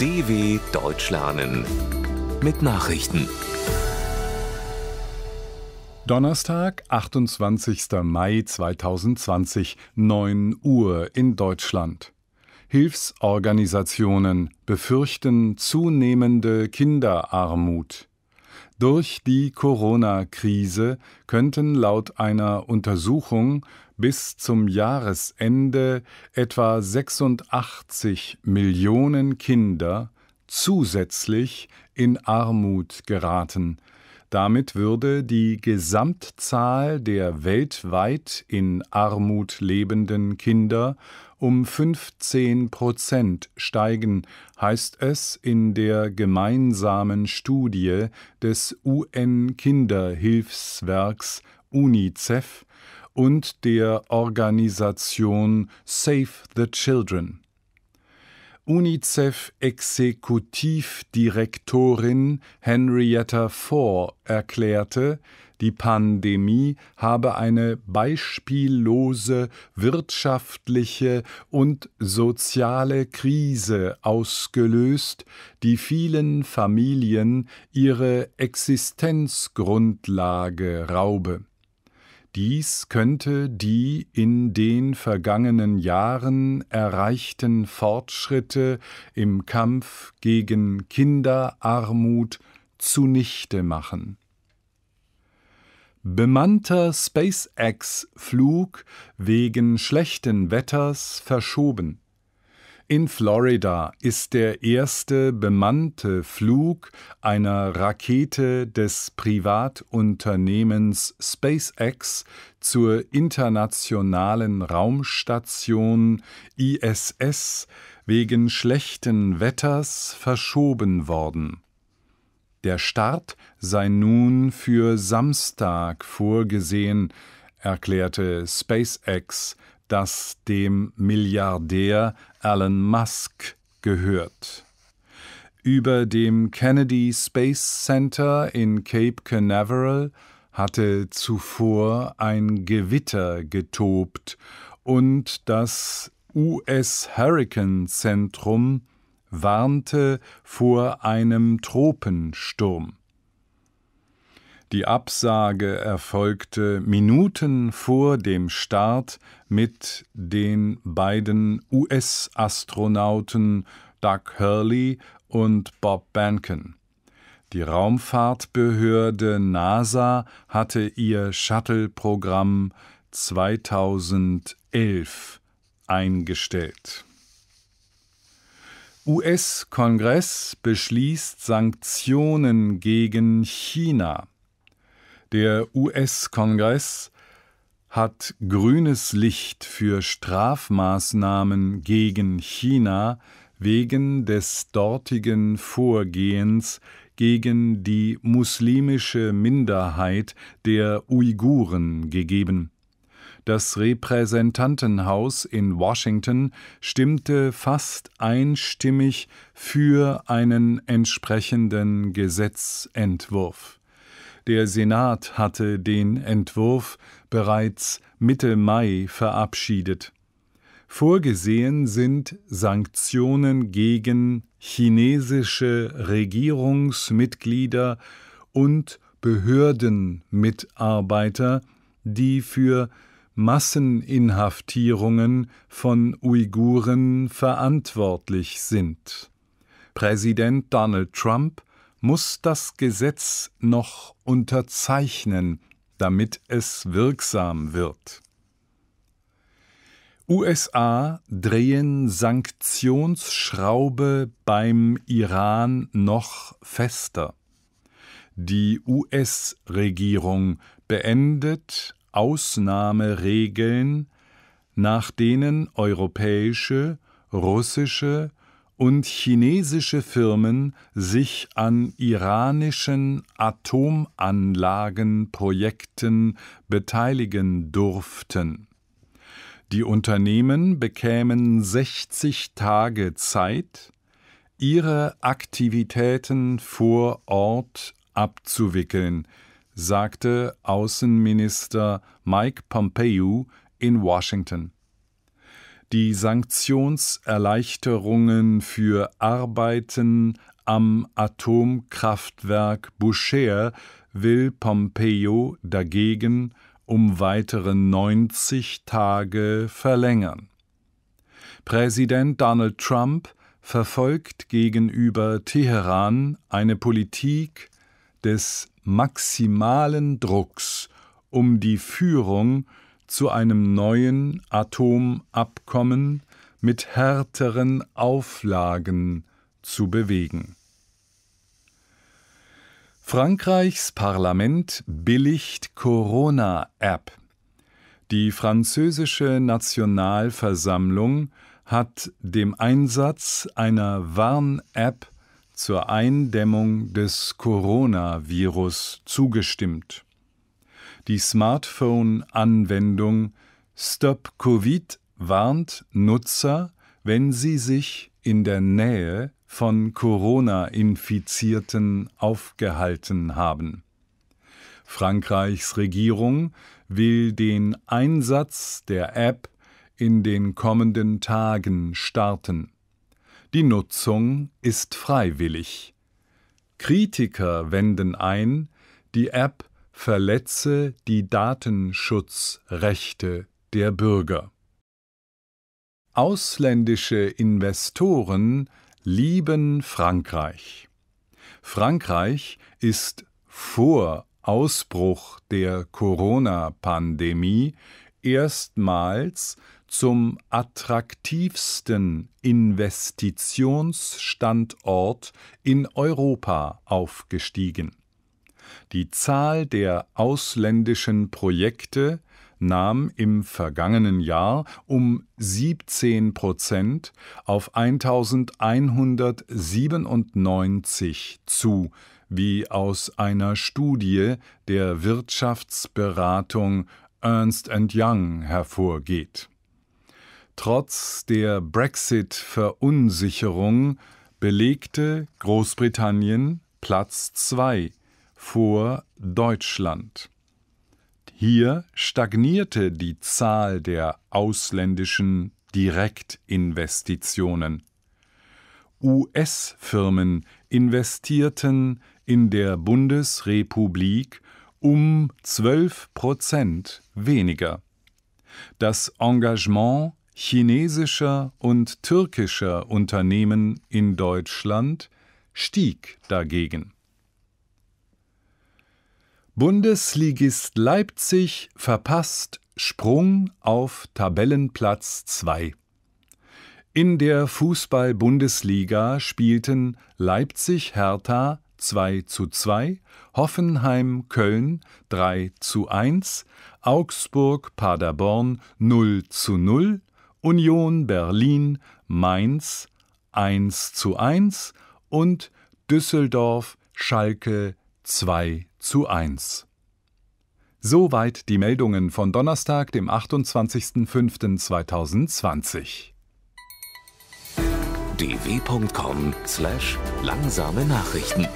DW Deutsch lernen mit Nachrichten. Donnerstag, 28. Mai 2020, 9 Uhr in Deutschland. Hilfsorganisationen befürchten zunehmende Kinderarmut. Durch die Corona-Krise könnten laut einer Untersuchung bis zum Jahresende etwa 86 Millionen Kinder zusätzlich in Armut geraten. Damit würde die Gesamtzahl der weltweit in Armut lebenden Kinder um 15 Prozent steigen, heißt es in der gemeinsamen Studie des UN-Kinderhilfswerks UNICEF und der Organisation Save the Children. UNICEF-Exekutivdirektorin Henrietta Fore erklärte, die Pandemie habe eine beispiellose wirtschaftliche und soziale Krise ausgelöst, die vielen Familien ihre Existenzgrundlage raube. Dies könnte die in den vergangenen Jahren erreichten Fortschritte im Kampf gegen Kinderarmut zunichte machen. Bemannter SpaceX-Flug wegen schlechten Wetters verschoben. In Florida ist der erste bemannte Flug einer Rakete des Privatunternehmens SpaceX zur internationalen Raumstation ISS wegen schlechten Wetters verschoben worden. Der Start sei nun für Samstag vorgesehen, erklärte SpaceX das dem Milliardär Elon Musk gehört. Über dem Kennedy Space Center in Cape Canaveral hatte zuvor ein Gewitter getobt und das US Hurricane Zentrum warnte vor einem Tropensturm. Die Absage erfolgte Minuten vor dem Start mit den beiden US-Astronauten Doug Hurley und Bob Banken. Die Raumfahrtbehörde NASA hatte ihr Shuttle-Programm 2011 eingestellt. US-Kongress beschließt Sanktionen gegen China. Der US-Kongress hat grünes Licht für Strafmaßnahmen gegen China wegen des dortigen Vorgehens gegen die muslimische Minderheit der Uiguren gegeben. Das Repräsentantenhaus in Washington stimmte fast einstimmig für einen entsprechenden Gesetzentwurf. Der Senat hatte den Entwurf bereits Mitte Mai verabschiedet. Vorgesehen sind Sanktionen gegen chinesische Regierungsmitglieder und Behördenmitarbeiter, die für Masseninhaftierungen von Uiguren verantwortlich sind. Präsident Donald Trump muss das Gesetz noch unterzeichnen, damit es wirksam wird. USA drehen Sanktionsschraube beim Iran noch fester. Die US-Regierung beendet Ausnahmeregeln, nach denen europäische, russische und chinesische Firmen sich an iranischen Atomanlagenprojekten beteiligen durften. Die Unternehmen bekämen 60 Tage Zeit, ihre Aktivitäten vor Ort abzuwickeln, sagte Außenminister Mike Pompeo in Washington die Sanktionserleichterungen für Arbeiten am Atomkraftwerk Bushehr will Pompeo dagegen um weitere 90 Tage verlängern. Präsident Donald Trump verfolgt gegenüber Teheran eine Politik des maximalen Drucks um die Führung zu einem neuen Atomabkommen mit härteren Auflagen zu bewegen. Frankreichs Parlament billigt Corona-App. Die französische Nationalversammlung hat dem Einsatz einer Warn-App zur Eindämmung des Coronavirus zugestimmt. Die Smartphone-Anwendung Stop Covid warnt Nutzer, wenn sie sich in der Nähe von Corona-Infizierten aufgehalten haben. Frankreichs Regierung will den Einsatz der App in den kommenden Tagen starten. Die Nutzung ist freiwillig. Kritiker wenden ein, die App verletze die Datenschutzrechte der Bürger. Ausländische Investoren lieben Frankreich. Frankreich ist vor Ausbruch der Corona-Pandemie erstmals zum attraktivsten Investitionsstandort in Europa aufgestiegen die Zahl der ausländischen Projekte nahm im vergangenen Jahr um 17 Prozent auf 1197 zu, wie aus einer Studie der Wirtschaftsberatung Ernst Young hervorgeht. Trotz der Brexit-Verunsicherung belegte Großbritannien Platz 2 vor Deutschland. Hier stagnierte die Zahl der ausländischen Direktinvestitionen. US-Firmen investierten in der Bundesrepublik um 12 Prozent weniger. Das Engagement chinesischer und türkischer Unternehmen in Deutschland stieg dagegen. Bundesligist Leipzig verpasst Sprung auf Tabellenplatz 2. In der Fußball-Bundesliga spielten Leipzig-Hertha 2 zu 2, Hoffenheim-Köln 3 zu 1, Augsburg-Paderborn 0 zu 0, Union Berlin, Mainz 1 zu 1 und Düsseldorf Schalke 2 zu 1. Soweit die Meldungen von Donnerstag, dem 28.05.2020. dw.com/langsame slash Nachrichten